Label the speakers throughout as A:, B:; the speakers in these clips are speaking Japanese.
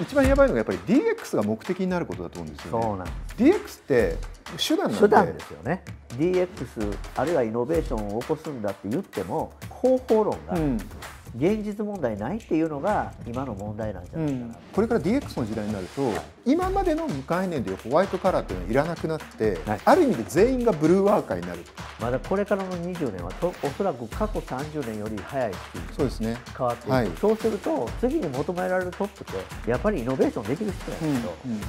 A: 一番やばいのがやっぱり DX が目的になることだと思うんですよね。そうなんです DX って手段手段ですよね DX あるいはイノベーションを起こすんだって言っても
B: 方法論
A: が現実問題ないっていうのが今の問題なんじゃないかな、うん、これから DX の時代になると今までの無概念でいうホワイトカラーっていうのはいらなくなって、ある意味で全員がブルーワーカーになるまだこれからの20年はとおそらく過去30年より早いしそうですね変わっていく、はい、そ
B: うすると次に求められるトップってやっぱりイノベーションできる人やけど、うんうん、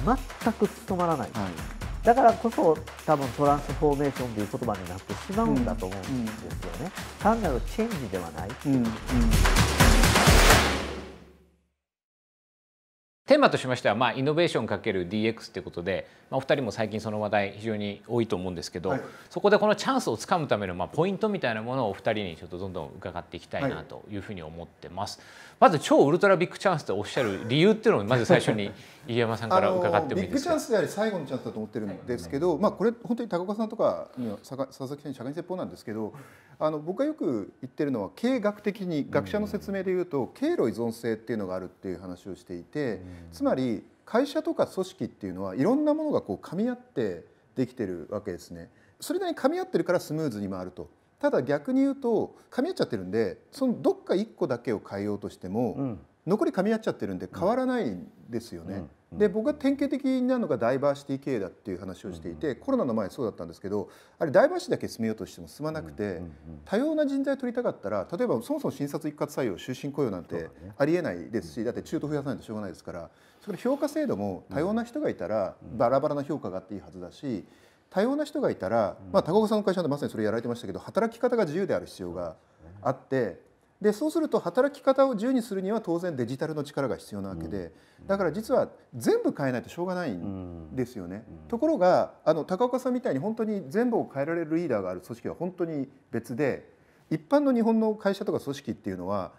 B: 全く務まらない、はいだからこそ多分トランスフォーメーションという言葉になってしまうんだと思うんですよね、単なるチェンジではないっていう、うんうん
A: テーマとしましては、まあ、イノベーションかける d x ということで、まあ、お二人も最近その話題非常に多いと思うんですけど、はい、そこでこのチャンスをつかむための、まあ、ポイントみたいなものをお二人にちょっとどんどん伺っていきたいなというふうに思ってます、はい、まず超ウルトラビッグチャンスとおっしゃる理由っていうのをまず最初に入山さんから伺ってもいいですかビッグチャンスであり最後のチャンスだと思ってるんですけど、はい、まあ、これ本当に高岡さんとかには佐々木さんに釈迦説法なんですけどあの僕がよく言ってるのは経学的に学者の説明で言うと、経路依存性っていうのがあるっていう話をしていて、つまり会社とか組織っていうのはいろんなものがこう噛み合ってできてるわけですね。それなりに噛み合ってるからスムーズに回るとただ逆に言うと噛み合っちゃってるんでそのどっか1個だけを変えようとしても、うん、残り噛み合っちゃってるんで変わらないんですよね。うんで僕が典型的なのがダイバーシティ経営だっていう話をしていて、コロナの前そうだったんですけどあれダイバーシティだけ進めようとしても進まなくて、多様な人材を取りたかったら例えばそもそも診察一括採用終身雇用なんてありえないですしだって中途増やさないとしょうがないですからそれ評価制度も多様な人がいたらバラバラな評価があっていいはずだし。多様な人がいたら、まあ、高岡さんの会社でまさにそれやられてましたけど働き方が自由である必要があってでそうすると働き方を自由にするには当然デジタルの力が必要なわけで、だから実は全部変えないとしょうがないんですよね、ところがあの高岡さんみたいに本当に全部を変えられるリーダーがある組織は本当に別で一般の日本の会社とか組織っていうのは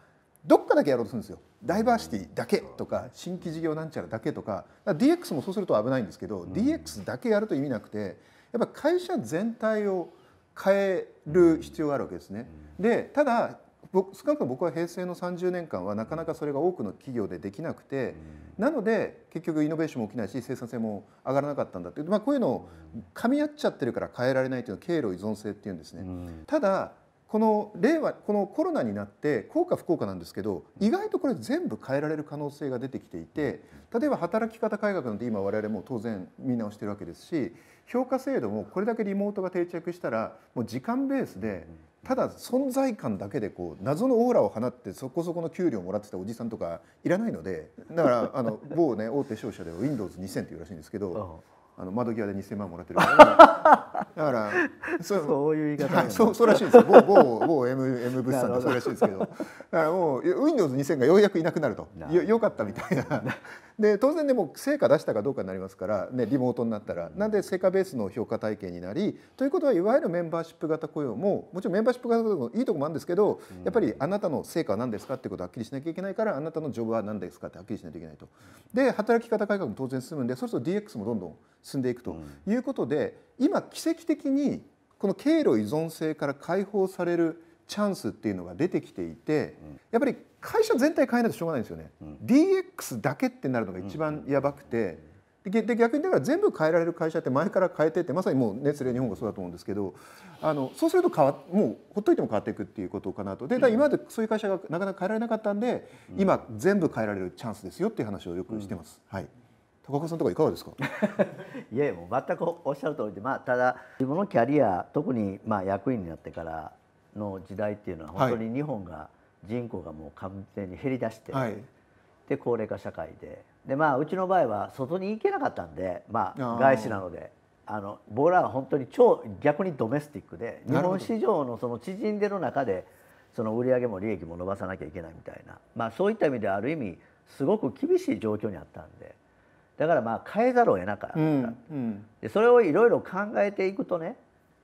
A: どっかだけやろうとするんですよダイバーシティだけとか新規事業なんちゃらだけとかか DX もそうすると危ないんですけど、DX だけやると意味なくてやっぱ会社全体を変える必要があるわけですね。でただ僕少なくとも僕は平成の30年間はなかなかそれが多くの企業でできなくて、うん、なので結局イノベーションも起きないし生産性も上がらなかったんだって、まあ、こういうのを噛み合っちゃってるから変えられないというのは経路依存性っていうんですね。うん、ただこの令和このコロナになって効果不効果なんですけど意外とこれ全部変えられる可能性が出てきていて例えば働き方改革なんて今我々も当然見直してるわけですし評価制度もこれだけリモートが定着したらもう時間ベースでただ存在感だけでこう謎のオーラを放ってそこそこの給料もらってたおじさんとかいらないのでだからあの某ね大手商社では Windows2000 っていうらしいんですけどあの窓際で2000万もらってるからだから そういう言い方、そうそうらしいですよ某某某 M, M 物産そうらしいですけどだからもう Windows2000 がようやくいなくなるとよよかったみたいな で当然でも成果出したかどうかになりますから、ね、リモートになったら、なんで成果ベースの評価体系になりということはいわゆるメンバーシップ型雇用ももちろんメンバーシップ型雇用もいいとこもあるんですけど、やっぱりあなたの成果は何ですかってことはっきりしなきゃいけないからあなたのジョブは何ですかってはっきりしないといけないと。で働き方改革も当然進むんでそうすると DX もどんどん進んでいくということで、うん、今奇跡的にこの経路依存性から解放されるチャンスっていうのが出てきていて、うん、やっぱり会社全体変えないとしょうがないんですよね、うん、DX だけってなるのが一番やばくて、で逆にだから全部変えられる会社って前から変えてってまさにもう熱冷日本がそうだと思うんですけどあのそうすると変わもうほっといても変わっていくっていうことかなとでだ今までそういう会社がなかなか変えられなかったんで、今全部変えられるチャンスですよっていう話をよくしてます。うん、はい高さんとかいかがですか いえもう全くおっしゃる通りで、まあ、ただ自分のキャリア
B: 特にまあ役員になってからの時代っていうのは本当に日本が人口がもう完全に減りだして、はい、で高齢化社会でで、まあ、うちの場合は外に行けなかったんで、まあ、外資なので。あのボーラーは本当に超逆にドメスティックで日本市場のその縮んでる中でその売り上げも利益も伸ばさなきゃいけないみたいな、まあ、そういった意味である意味すごく厳しい状況にあったんでだからまあ変えざるを得なかった、うんうん、でそれをいろいろ考えていくとね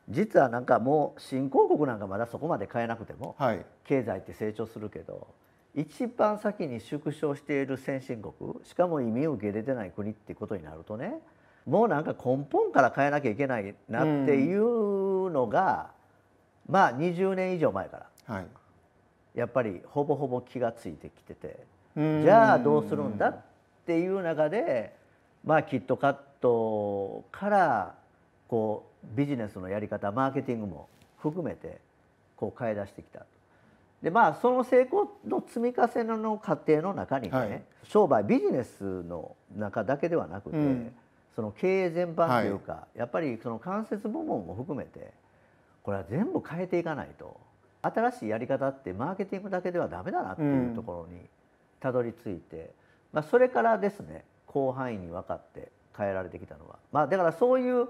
B: 実はなんかもう新興国なんかまだそこまで変えなくても、はい、経済って成長するけど一番先に縮小している先進国しかも移民受け入れてない国ってことになるとねもうなんか根本から変えなきゃいけないなってい
C: う
B: のが、うん、まあ20年以上前から、はい、やっぱりほぼほぼ気が付いてきてて、
C: じゃあ
B: どうするんだっていう中でまあキットカットからこうビジネスのやり方マーケティングも含めてこう変え出してきたでまあその成功の積み重ねの過程の中にね、はい、商売ビジネスの中だけではなくて、うん、その経営全般というか、はい、やっぱりその間接部門も含めてこれは全部変えていかないと新しいやり方ってマーケティングだけではダメだなっていうところにたどり着いて、うん、まあ、それからですね広範囲に分かって変えられてきたのは、まあ、だからそういう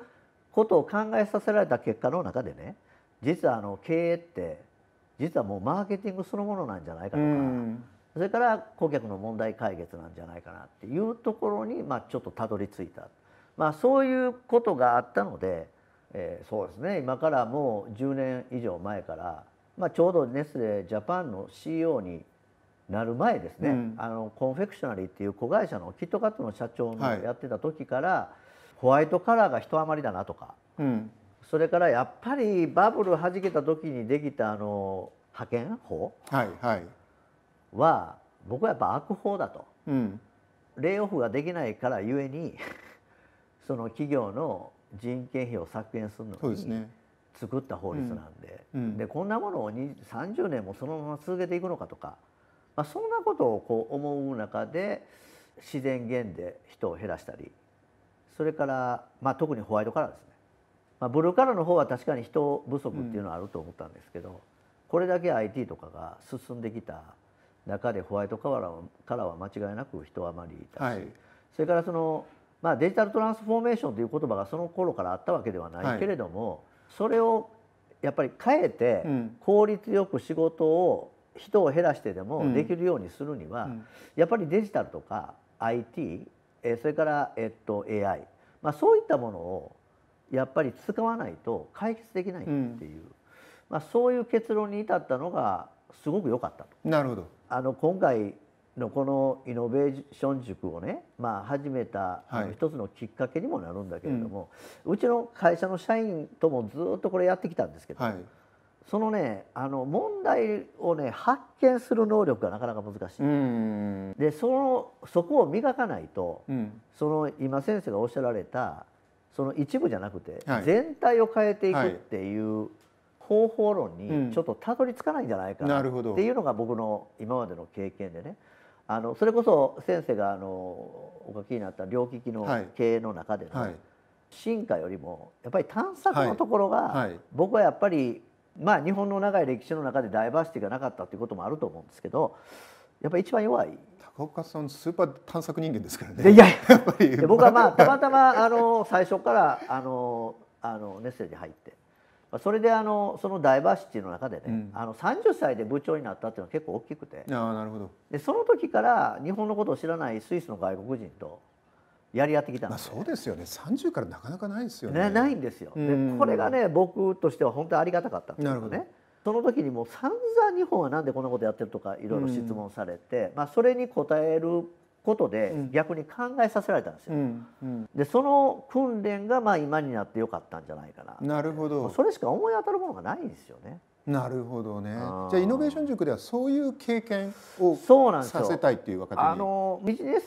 B: ことを考えさせられた結果の中でね実はあの経営って実はもうマーケティングそのものなんじゃないかとか、それから顧客の問題解決なんじゃないかなっていうところに、まあ、ちょっとたどり着いた、まあ、そういうことがあったので、えー、そうですね今からもう10年以上前から、まあ、ちょうどネスレジャパンの CEO になる前ですね、うん、あのコンフェクショナリーっていう子会社のキットカットの社長のやってた時から、はい、ホワイトカラーが一余りだなとか、うん、それからやっぱりバブルはじけた時にできたあの派遣法はいはい、は僕はやっぱ悪法だと、うん、レイオフができないからゆえに その企業の人件費を削減するのにそうですね作った法律なんでうん、でこんなものを30年もそのまま続けていくのかとかまあ、そんなことをこう思う中で自然源で人を減らしたりそれから、まあ、特にホワイトカラーですね、まあ、ブルーカラーの方は確かに人不足っていうのはあると思ったんですけど、うん、これだけ IT とかが進んできた中でホワイトカラーカラーは間違いなく人余りいたし、はい、それからその、まあ、デジタルトランスフォーメーションという言葉がその頃からあったわけではないけれども、はい、それをやっぱり変えて効率よく仕事を人を減らしてでもできるようにするには、うん、やっぱりデジタルとか IT それから、えっと、AI、まあ、そういったものをやっぱり使わないと解決できないっていう、うん、まあ、そういう結論に至ったのがすごく良かったと。なるほどあの今回のこのイノベーション塾をね、まあ、始めた一つのきっかけにもなるんだけれども、はいうん、うちの会社の社員ともずっとこれやってきたんですけど、はいそのねあの問題をね発見する能力がなかなか難しい。でそのそこを磨かないと、うん、その今先生がおっしゃられたその一部じゃなくて、はい、全体を変えていくっていう方法論にちょっとたどり着かないんじゃないかなっていうのが僕の今までの経験でね。あのそれこそ先生があのお書きになった両利きの経営の中での、はいはい進化よりもやっぱり探索のところが、僕はやっぱりまあ日本の長い歴史の中でダイバーシティがなかったということもあると思うんですけど
A: やっぱり一番弱い高岡さんスーパー探索人間ですからねいやいや僕はまあたまた
B: まあの最初から
A: あのあのメッセージ入って
B: それであのそのダイバーシティの中でね、うん、あの30歳で部長になったっていうのは結構大きくてあなるほどでその時から日本のことを知らないスイスの外国人とやり合ってきたまあ、そうですよね30からなかなかないですよね、ね、ないんですよでこれがね僕としては本当にありがたかったんですよねその時にもう散々日本はなんでこんなことやってるとかいろいろ質問されて、まあ、それに答えることで逆に考えさせられたんですよ、うんうん、でその訓練がまあ今になってよかったんじゃないかななるほどそれしか思い当たるものがないんですよね
A: なるほどねじゃあイノベーション塾ではそういう経験をさせたいっていう若手にあ
B: のビジネス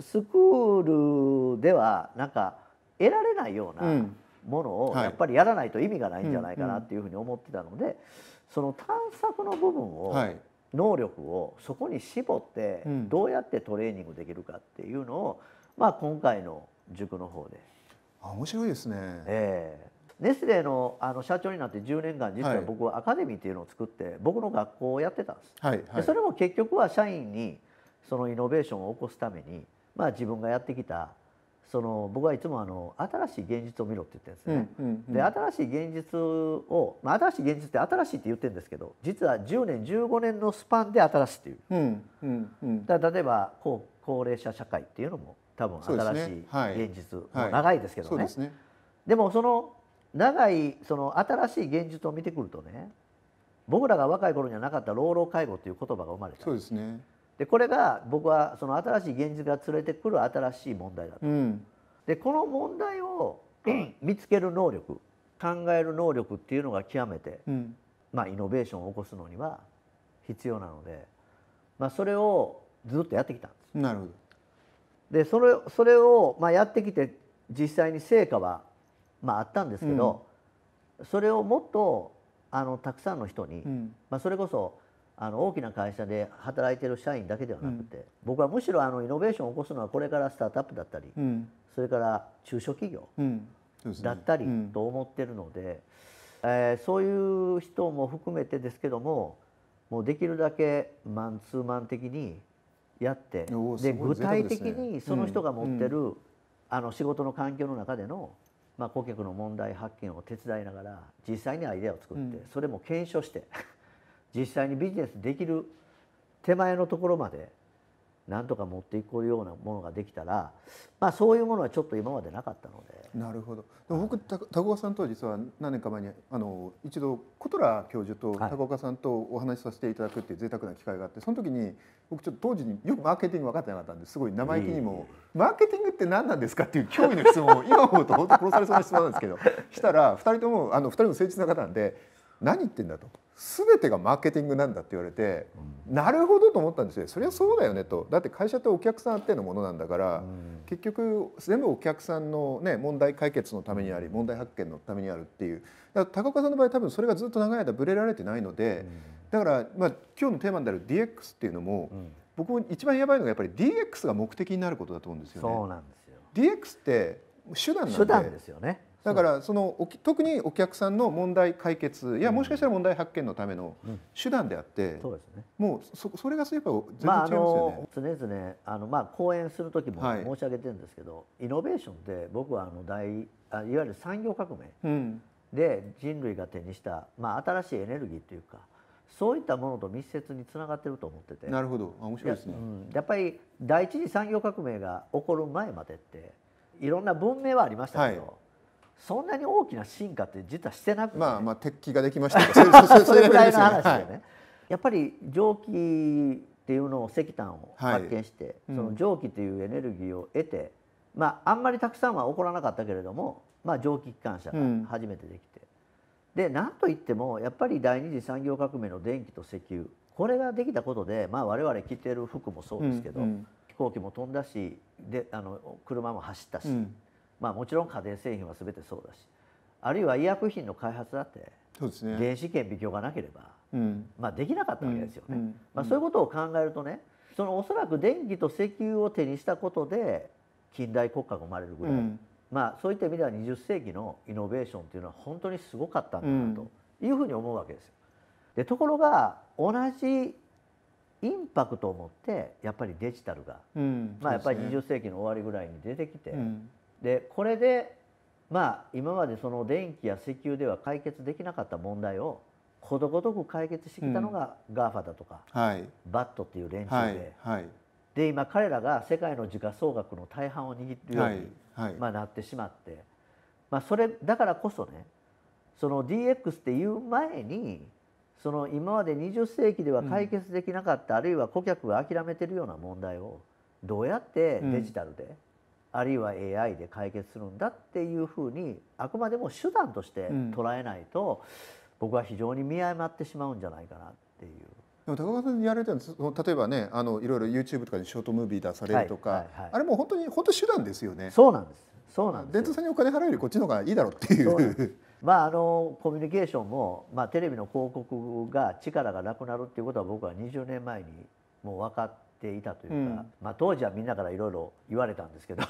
B: スクールではなんか得られないようなものをやっぱりやらないと意味がないんじゃないかなっていうふうに思ってたので、その探索の部分を、はい能力をそこに絞ってどうやってトレーニングできるかっていうのを、まあ、今回の塾の方で。あ面白いですね、えー、ネスレのあの社長になって10年間実は僕はアカデミーっていうのを作って僕の学校をやってたんです。
C: はいはい、でそれも
B: 結局は社員にそのイノベーションを起こすために、まあ、自分がやってきたその僕はいつもあの新しい現実を見ろって言ってるんですね。うんうんうん、で新しい現実を、まあ、新しい現実って新しいって言ってるんですけど実は10年15年のスパンで新しいっていう。うんうんうん、だ例えば高高齢者社会っていうのも多分新しい現実、ねはい、長いですけどねはいでね、でもその長いその新しい現実を見てくるとね僕らが若い頃にはなかった老老介護という言葉が生まれたそうですねでこれが僕はその新しい現実が連れてくる新しい問題だと。うん、でこの問題を見つける能力考える能力っていうのが極めて、うん、まあ、イノベーションを起こすのには必要なので、まあ、それをずっとやってきたんです。なるほどでそれそれを、まあ、やってきて実際に成果は、まあ、あったんですけど、うん、それをもっとあのたくさんの人に、まあ、それこそあの大きな会社で働いてる社員だけではなくて、うん、僕はむしろあのイノベーションを起こすのはこれからスタートアップだったり、うん、それから中小企業だったりと思ってるので、うん、ね、えー、そういう人も含めてですけどももうできるだけマンツーマン的にやってで、ね、具体的にその人が持ってる、あの仕事の環境の中での、まあ、顧客の問題発見を手伝いながら実際にアイデアを作って、それも検証して。実際にビジネスできる手前のところまでなんとか持っていこうようなものができたら、まあ、そういう
A: ものはちょっと今までなかったのでなるほどでも僕、高岡さんとは実は何年か前にあの一度小ラ教授と高岡さんとお話しさせていただくっていう贅沢な機会があってその時に僕ちょっと当時によくマーケティング分かってなかったんですごい生意気にも「マーケティングって何なんですか?」っていう脅威の質問を 今思うと本当殺されそうな質問なんですけどしたら2人ともあの2人も誠実な方なんで「何言ってんだ」と。全てがマーケティングなんだって言われて、うん、なるほどと思ったんですよそりゃそうだよねとだって会社ってお客さんあってのものなんだから、うん、結局全部お客さんの、ね、問題解決のためにあり問題発見のためにあるっていうだから高岡さんの場合多分それがずっと長い間ぶれられてないので、うん、だから、まあ、今日のテーマである DX っていうのも、僕も一番やばいのがやっぱり DX が目的になることだと思うんですよね。そうなんですよ DX って手段なんで手段ですよねだからその特にお客さんの問題解決やもしかしたら問題発見のための手段であって、そうですね、もうそそれがいえば全然違いますよね。まあ、あ常々あの、まあ、講演する時も申し上げてるんですけど、は
B: い、イノベーションって僕はあの大あいわゆる産業革命で人類が手にした、まあ、新しいエネルギーというか。そういったものと密接につながってると思っててなるほど面白いですねやうん、やっぱり第一次産業革命が起こる前までっていろんな文明はありましたけど、はいそんなに大きな進化って実はしてなくて、ね、まあまあ鉄器ができましたけど それぐらいの話でね、はい、やっぱり蒸気っていうのを石炭を発見して、はいうん、その蒸気というエネルギーを得て、まああんまりたくさんは起こらなかったけれども、まあ、蒸気機関車が初めてできて、うん、でなんといってもやっぱり第二次産業革命の電気と石油これができたことで、まあ、我々着てる服もそうですけど、うんうん、飛行機も飛んだしであの車も走ったし、うん、まあ、もちろん家電製品は全てそうだしあるいは医薬品の開発だってそうですね、電子顕微鏡がなければ、うん、まあ、できなかったわけですよね、うんうん、まあ、そういうことを考えるとねそのおそらく電気と石油を手にしたことで近代国家が生まれるぐらい、まあ、そういった意味では20世紀のイノベーションというのは本当にすごかったんだなというふうに思うわけですよ。でところが同じインパクトを持ってやっぱりデジタルが、まあ、やっぱり20世紀の終わりぐらいに出てきて、でこれでまあ今までその電気や石油では解決できなかった問題をことごとく解決してきたのが GAFA だとか、うんはい、バットっていう連
A: 中で、はいはい、
B: で今彼らが世界の時価総額の大半を握るように、まあ、なってしまって、まあ、それだからこそねその DX っていう前にその今まで20世紀では解決できなかった、うん、あるいは顧客が諦めてるような問題をどうやってデジタルであるいは AI で解決するんだっていうふうにあくまでも手段として捉えないと、
A: 僕は非常に見誤ってしまうんじゃないかなっていう。でも高岡さんにやられてるん例えばねあのいろいろ YouTube とかにショートムービー出されるとか、はいはいはい、あれも本当に本当手段ですよねそうなんですそうなんです伝統さんにお金払うよりこっちの方がいいだろうっていうまああのコミュニケ
B: ーションも、まあ、テレビの広告が力がなくなるっていうことは僕は20年前にもう分かっていたというか、うん、まあ、当時はみんなからいろいろ言われたんですけど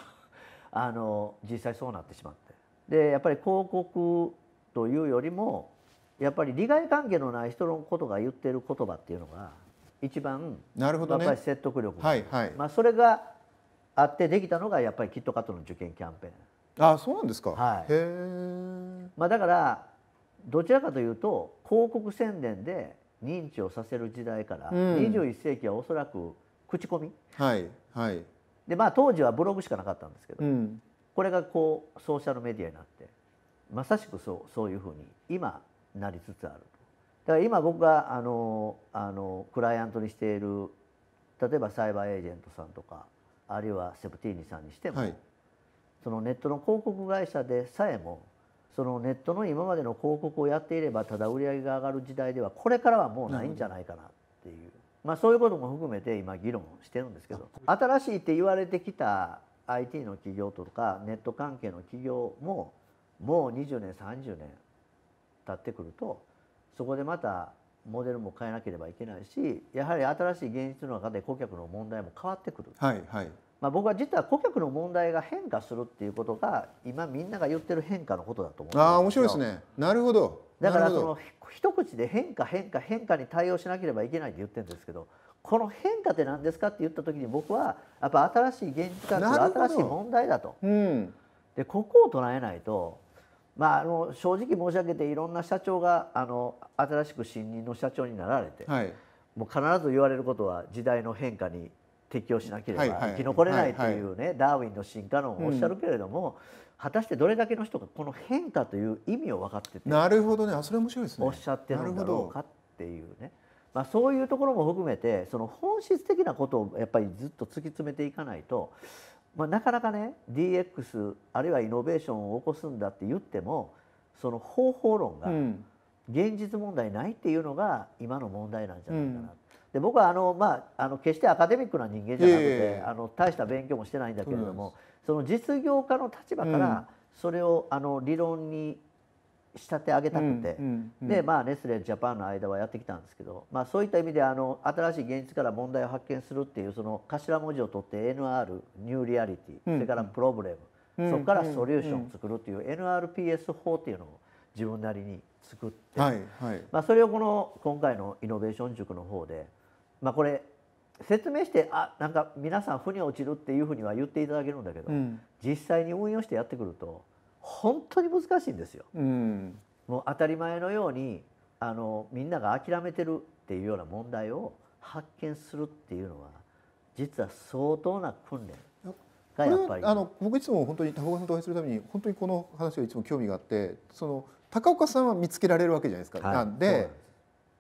B: あの実際そうなってしまってでやっぱり広告というよりもやっぱり利害関係のない人のことが言ってる言葉っていうのが一番なるほど、ね、やっぱり説得力が、はいはい、まあ、それがあってできたのがやっぱりキットカットの受験キャンペーン。あそうなんですか、はいへまあ、だからどちらかというと広告宣伝で認知をさせる時代から、うん、21世紀はおそらく口コミ、はいはい、でまあ当時はブログしかなかったんですけど、うん、これがこうソーシャルメディアになってまさしくそうそういうふうに今なりつつあるだから今僕があのあのクライアントにしている例えばサイバーエージェントさんとかあるいはセプティーニさんにしても、はい、そのネットの広告会社でさえもそのネットの今までの広告をやっていればただ売り上げが上がる時代ではこれからはもうないんじゃないかなっていう。まあ、そういうことも含めて今議論してるんですけど新しいって言われてきた IT の企業とかネット関係の企業ももう20年30年経ってくるとそこでまたモデルも変えなければいけないしやはり新しい現実の中で顧客の問題も変わってくる、はいはい、まあ、僕は実は顧客の問題が変化するっていうことが今みんなが言ってる変化のことだと思
A: うんですあ面白いですねなるほどだ
C: からその
B: 一口で変化変化変化に対応しなければいけないって言ってるんですけどこの変化って何ですかって言った時に僕はやっぱ新しい現実感と新しい問題だと。うん、でここを捉えないとまあ、あの正直申し上げていろんな社長があの新しく新任の社長になられて、はい、もう必ず言われることは時代の変化に適応しなければ生き残れないというね、ダーウィンの進化論をおっしゃるけれども、果たしてどれだけの人がこの変化という意味を分かってて
A: なるほどねあそれ面白いですねおっしゃってるんだろうかっ
B: ていうね、まあ、そういうところも含めてその本質的なことをやっぱりずっと突き詰めていかないと、まあ、なかなかね DX あるいはイノベーションを起こすんだって言ってもその方法論が現実問題ないっていうのが今の問題なんじゃないかな、うん、で僕はあの、まあ、あの決してアカデミックな人間じゃなくて、あの大した勉強もしてないんだけれども、その実業家の立場からそれをあの理論に仕立て上げたくて、でまあネスレジャパンの間はやってきたんですけど、まあ、そういった意味であの新しい現実から問題を発見するっていうその頭文字を取って NR ニューリアリティ、それからプロブレム、そこからソリューションを作るっていう NRPS 法っていうのを自分なりに作って、まあ、それをこの今回のイノベーション塾の方で、まあ、これ説明してあなんか皆さん腑に落ちるっていうふうには言っていただけるんだけど、うん、実際に運用してやってくると本当に難しいんですよ。
C: うん、
B: もう当たり前のようにあのみんなが諦めてるっていうような問題を発見するっ
A: ていうのは実は相当な訓練がやっぱり。あの僕いつも本当に高岡さんとお会いするために本当にこの話がいつも興味があってその高岡さんは見つけられるわけじゃないですか。はい、なんで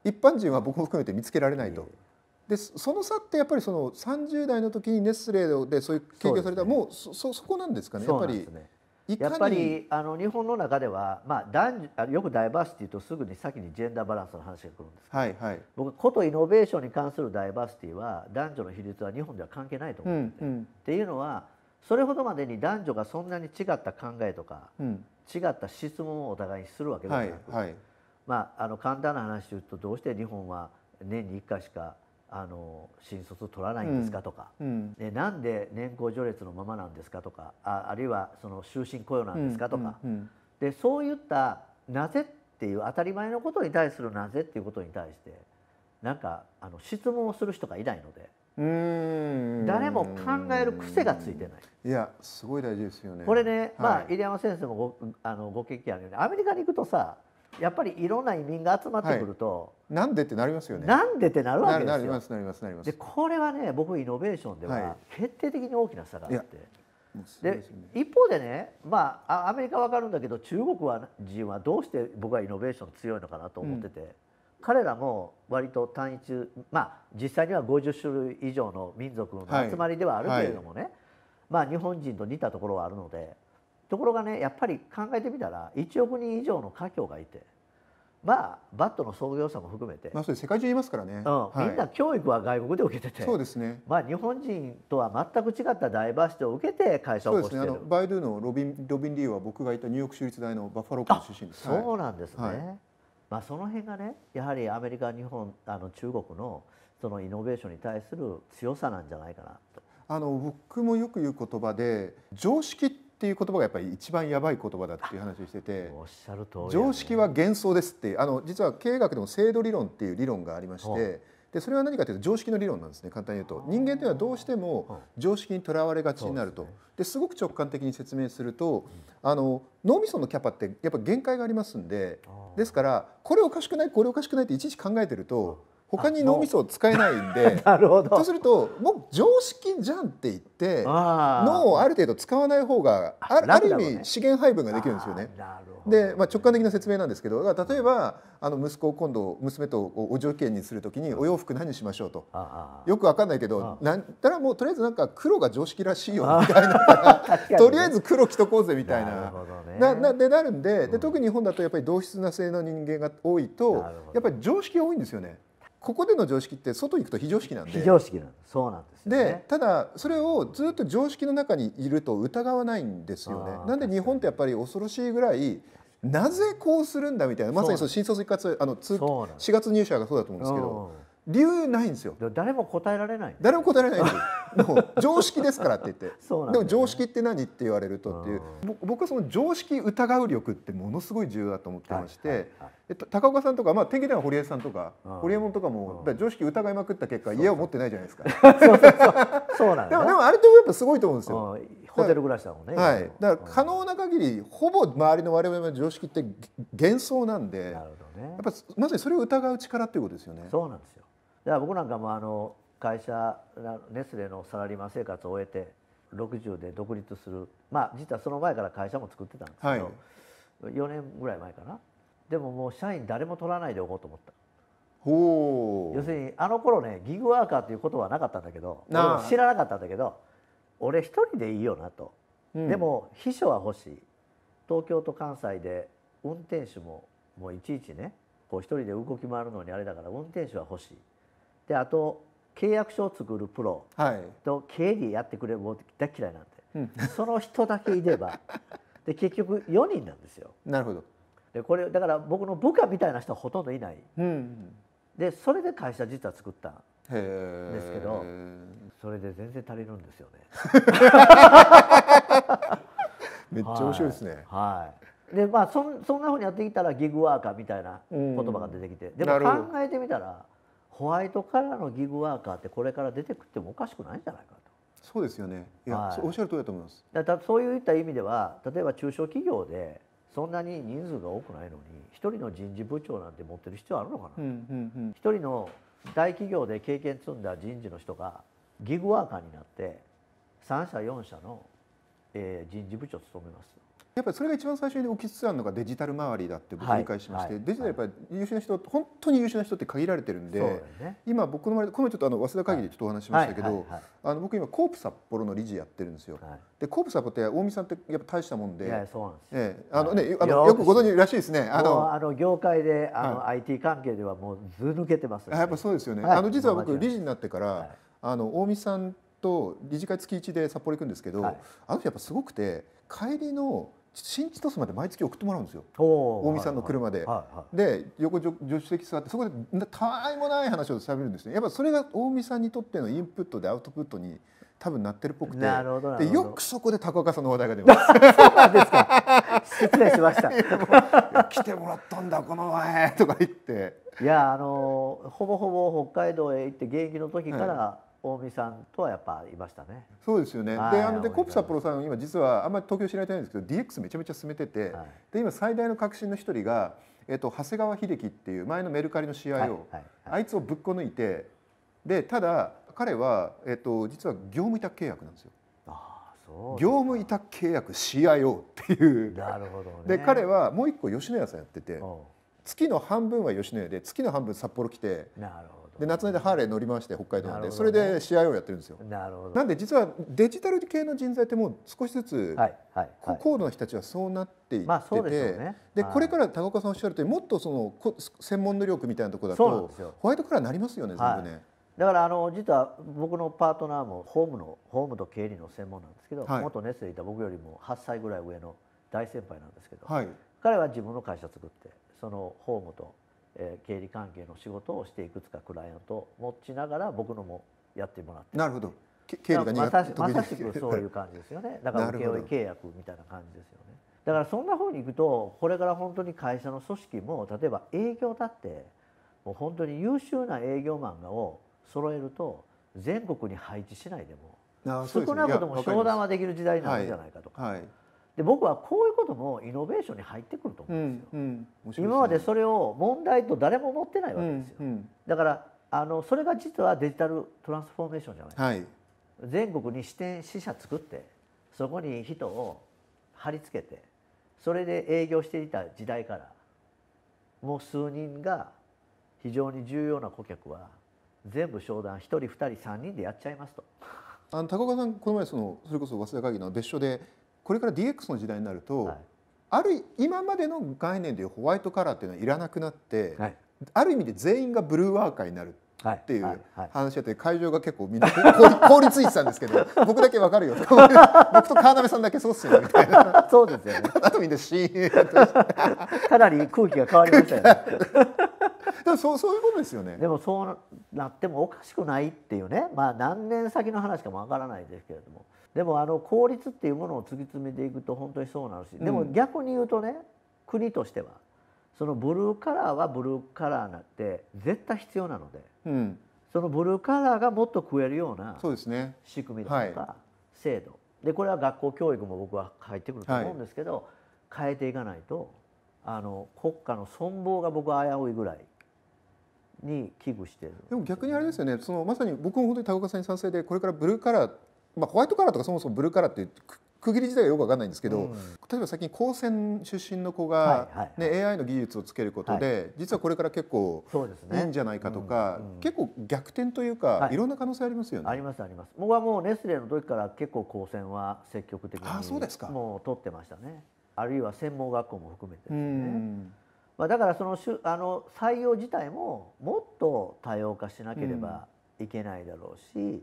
A: 一般人は僕も含めて見つけられないと。えーでその差ってやっぱりその30代の時にネスレーでそういう経験された、ね、もうそそこなんですかねやっぱり。やっぱり
B: あの日本の中では、まあ、男女よくダイバーシティとすぐに先にジェンダーバランスの話がくるんですはいはい、僕ことイノベーションに関するダイバーシティは男女の比率は日本では関係ないと思うんうん、っていうのはそれほどまでに男女がそんなに違った考えとか、うん、違った質問をお互いにするわけではなく、はいまあ、あの簡単な話で言うとどうして日本は年に1回しかあの新卒取らないんですかとか、うん、でなんで年功序列のままなんですかとかああるいはその終身雇用なんですかとか、うんうんうん、でそういったなぜっていう当たり前のことに対するなぜっていうことに対してなんかあの質問をする人がいないので。誰も考える癖がついてない。
A: いやすごい大事ですよね。これね、はい、まあ
B: 入山先生もごあのご経験あるよね。アメリカに行くとさ、やっぱりいろんな移民が集まってくる
A: と、はい、なんでってなりますよねなんでってなるわけですよなりますなりますなりますで
B: これはね僕イノベーションでは決定的に大きな差があって、はいで、ね、一方でね、まあ、アメリカは分かるんだけど中国は人はどうして僕はイノベーション強いのかなと思ってて、うん、彼らも割と単一まあ実際には50種類以上の民族の集まりではあるけれどもね、はいはい、まあ、日本人と似たところはあるのでところがねやっぱり考えてみたら1億人以上の華僑がいてまあバットの創業者も含めて、まあ、それ世界中いますからね、うんはい、みんな教育は外国で受けててそうですね、まあ、日本人とは全く違ったダイバーシティを受けて会社を起こしてる、ね、
A: バイドゥのロビンロビン・リーは僕がいたニューヨーク州立大のバッファロー校出身です、はい、そうなんですね、はい、
B: まあ、その辺がねやはりアメリカ日本あの中国のそのイノベーションに対す
A: る強さなんじゃないかなとあの僕もよく言う言葉で常識ってっていう言葉がやっぱり一番やばい言葉だっていう話をしてて常識は幻想ですってあの実は経営学でも制度理論っていう理論がありましてでそれは何かというと常識の理論なんですね簡単に言うと人間というのはどうしても常識にとらわれがちになるとですごく直感的に説明するとあの脳みそのキャパってやっぱ限界がありますんでですからこれおかしくないこれおかしくないっていちいち考えてると。他に脳みそを使えないんで そうするとう常識じゃんって言って脳をある程度使わない方がある,、ある意味資源配分ができるんですよね。で、まあ、直感的な説明なんですけど例えばあの息子を今度娘とお条件にするときにお洋服何しましょうとよく分かんないけどなんたらもうとりあえずなんか黒が常識らしいよ みたいなとりあえず黒着とこうぜみたいな。ななでなるんでで特に日本だとやっぱり同質な性の人間が多いとやっぱり常識が多いんですよね。ここでの常識って外行くと非常識なんで非常識なんそうなんです、ね、でただそれをずっと常識の中にいると疑わないんですよねなんで日本ってやっぱり恐ろしいぐらいなぜこうするんだみたいなまさにその新卒一括あの4月入社がそうだと思うんですけど。理由ないんですよ誰も答えられない誰も答えられないんです も常識ですからって言ってね、でも常識って何って言われるとっていう僕はその常識疑う力ってものすごい重要だと思ってまして、はいはいはい、高岡さんとか、まあ、天気では堀江さんとか堀江門とかも常識疑いまくった結果家を持ってないじゃないですか そうなんです、でもでもあれってやっぱすごいと思うんですよ。ホテル暮らしだもんね。はい、だから可能な限り、ほぼ周りの我々の常識って幻想なんで、なるほどね、やっぱまさにそれを疑う力ということですよね。そうなんですよ。だか僕なんかもあの会
B: 社ネスレのサラリーマン生活を終えて60で独立するまあ実はその前から会社も作ってたんですけど、はい、4年ぐらい前かなでももう社員誰も取らないでおこうと思った要するにあの頃ねギグワーカーということはなかったんだけど知らなかったんだけど俺一人でいいよなと、うん、でも秘書は欲しい東京と関西で運転手ももういちいちねこう一人で動き回るのにあれだから運転手は欲しいであと契約書を作るプロと経理やってくれるもう大嫌いなんで、うん、その人だけいれば で結局4人なんですよ。なるほどでこれだから僕の部下みたいな人はほとんどいない、うん、でそれで会社実は作ったんですけどそれで全然足りるんですよね。めっちゃ面白いですね。はい、はいでまあそそんなふうにやってきたらギグワーカーみたいな言葉が出てきて、うん、でも考えてみたらホワイトカラーのギグワーカーってこれから出てくってもおかしくないんじゃないかと。そうですよね。いや、はい、おっしゃる通りだと思います。だそういった意味では、例えば中小企業でそんなに人数が多くないのに、一人の人事部長なんて持ってる必要あるのかな。一、う
C: んうん、
B: 人の大企業で経験積んだ人事の人がギグワーカーになって、三社四社の、えー、人事部長を務めます。
A: やっぱりそれが一番最初に起きつつあるのがデジタル周りだって僕理解しまして、はいはい、デジタルやっぱり優秀な人、本当に優秀な人って限られてるんで、ね、今僕の周りでこのちょっとあの早稲田会議でちょっとお話しましたけど、あの僕今コープ札幌の理事やってるんですよ、はい、でコープ札幌って大見さんってやっぱ大したもんでええあのね、あのよくご存知らしいですねあの
B: あの業界で
A: あの、はい、IT 関係ではもうず抜けてます、ね、やっぱそうですよね、あの実は僕理事になってから、あの大見さんと理事会月一で札幌行くんですけど、あの人やっぱすごくて帰りの新千歳まで毎月送ってもらうんですよ大見さんの車で、で横助手席座ってそこでたわいもない話をしゃべるんですねやっぱそれが大見さんにとってのインプットでアウトプットに多分なってるっぽくてなるほどでよくそこで高岡さんの話題が出ます そうですか失礼しました 来てもらったんだこの前とか言って
B: いやあのほぼほぼ北海道へ行って現役の時から、はい大見さんとはやっぱいましたね
A: そうですよね、はい、であのでコプサプロさん今実はあんまり東京知られてないんですけど DX めちゃめちゃ進めてて、はい、で今最大の革新の一人が、えっと、長谷川秀樹っていう前のメルカリの CIO、あいつをぶっこ抜いてでただ彼は、えっと、実は業務委託契約なんですよ。業務委託契約 CIO っていうなるほど、ね、で彼はもう一個吉野家さんやってて月の半分は吉野家で月の半分札幌来てなるほどで夏の間ハーレー乗りまして北海道で、ね、それで試合をやってるんですよなるほどなんで実はデジタル系の人材ってもう少しずつ、はいはいはい、高度の人たちはそうなっていってて、まあ、で、ねはい、これから高岡さんおっしゃるとおりもっとその専門能力みたいなところだとホワイトカラーになりますよね全部ね。はいだからあの実は
B: 僕のパートナーもホームのホームと経理の専門なんですけど、はい、元ネスでいた僕よりも8歳ぐらい上の大先輩なんですけど、はい、彼は自分の会社作ってそのホームとえー、経理関係の仕事をしていくつかクライアントを持ちながら僕のもやってもらってなるほど
A: 経理がまたまさしくそういう感じですよね だから請負契
B: 約みたいな感じですよねだからそんな方に行くとこれから本当に会社の組織も例えば営業だってもう本当に優秀な営業マンを揃えると全国に配置しないでも少なくとも商談はできる時代になるんじゃないかとか。はいで僕はこういうこともイノベーションに入ってくると思うんですよ。うんうんね、今までそれを問題と誰も持ってないわけですよ。うんうん、だからあのそれが実はデジタルトランスフォーメーションじゃないはい、全国に支店支社作ってそこに人を貼り付けてそれで営業していた時代からもう数人が非常に重要な顧客は全部商談1人2人3人
A: でやっちゃいますと。あの高岡さんこの前そのそれこそ早稲田会議の別所でこれから DX の時代になると、はい、ある今までの概念でいうホワイトカラーっていうのはいらなくなって、はい、ある意味で全員がブルーワーカーになるっていう話だって会場が結構みんな 凍りついてたんですけど僕だけわかるよ 僕と川鍋さんだけそうっすよねみたいな そうですよね
B: あとみんなシーンかなり空気が変わりましたよねでもそうそういうことですよねでもそうなってもおかしくないっていうねまあ何年先の話かもわからないですけれどもでもあの効率っていうものを突き詰めていくと本当にそうなるしでも逆に言うとね、国としてはそのブルーカラーはブルーカラーなって絶対必要なので、うん、そのブルーカラーがもっと食えるような仕組みだとか、ねはい、制度でこれは学校教育も僕は入ってくると思うんですけど、はい、変えていかないとあの国家の存亡が僕は危
A: ういぐらい。に危惧してるでも逆にあれですよねそのまさに僕も本当に高岡さんに賛成でこれからブルーカラーまあ、ホワイトカラーとかそもそもブルーカラーって区切り自体がよく分かんないんですけど、うん、例えば最近高専出身の子がね、ね、はいはい、AI の技術をつけることで、はい、実はこれから結構いいんじゃないかとか、ねうん結構逆転というか、はい、いろんな可能性ありますよね。ありますあります。僕はもうネスレの時から結構高専は積極的にあそうですかもう取
B: ってましたね。あるいは専門学校も含めてですね。まあ、だからそのしゅあの採用自体ももっと多様化しなければいけないだろうし。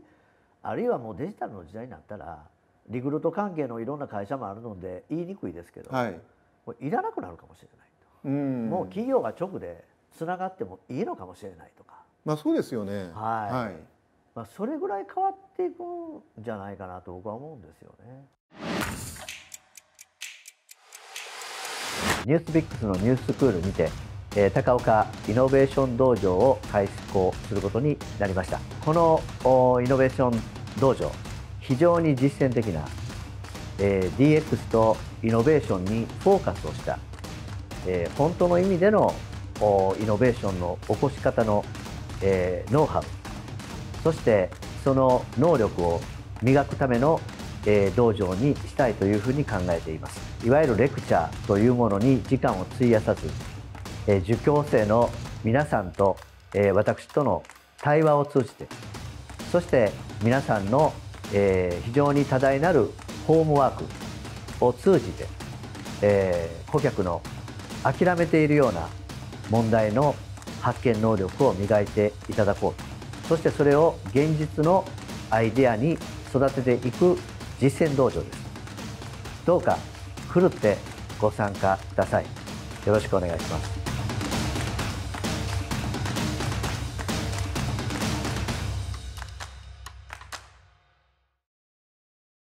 B: あるいはもうデジタルの時代になったらリクルート関係のいろんな会社もあるので言いにくいですけど、はい、これいらなくなるかもしれないと、うん、もう企業が直でつながってもいいのかもしれないとかまあそう
A: ですよねはい、はい、まあ、それぐ
B: らい変わっていくんじゃないかなと僕は思うんですよね。ニュースビックスのニューススクール見て高岡イノベーション道場を開校することになりましたこのイノベーション道場非常に実践的な DX とイノベーションにフォーカスをした本当の意味でのイノベーションの起こし方のノウハウそしてその能力を磨くための道場にしたいというふうに考えていますいわゆるレクチャーというものに時間を費やさずえ受教生の皆さんと、え私との対話を通じてそして皆さんの、え非常に多大なるホームワークを通じて、え顧客の諦めているような問題の発見能力を磨いていただこうとそしてそれを現実のアイデアに育てていく実践道場ですどうかふるってご参加くださいよろしくお願いします